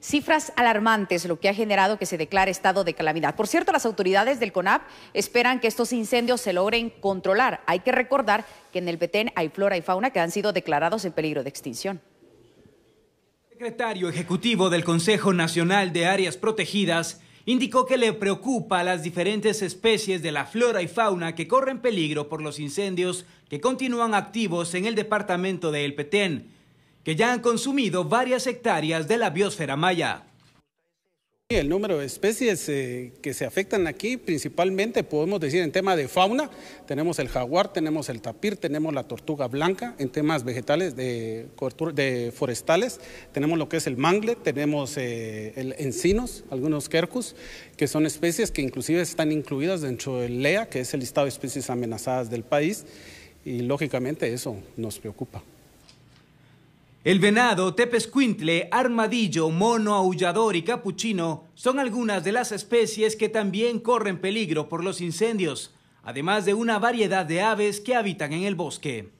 Cifras alarmantes, lo que ha generado que se declare estado de calamidad. Por cierto, las autoridades del CONAP esperan que estos incendios se logren controlar. Hay que recordar que en el Petén hay flora y fauna que han sido declarados en peligro de extinción. El Secretario Ejecutivo del Consejo Nacional de Áreas Protegidas indicó que le preocupa a las diferentes especies de la flora y fauna que corren peligro por los incendios que continúan activos en el departamento de El Petén que ya han consumido varias hectáreas de la biosfera maya. El número de especies eh, que se afectan aquí, principalmente podemos decir en tema de fauna, tenemos el jaguar, tenemos el tapir, tenemos la tortuga blanca, en temas vegetales, de, de forestales, tenemos lo que es el mangle, tenemos eh, el encinos, algunos quercus, que son especies que inclusive están incluidas dentro del LEA, que es el listado de especies amenazadas del país, y lógicamente eso nos preocupa. El venado, tepezcuintle, armadillo, mono aullador y capuchino son algunas de las especies que también corren peligro por los incendios, además de una variedad de aves que habitan en el bosque.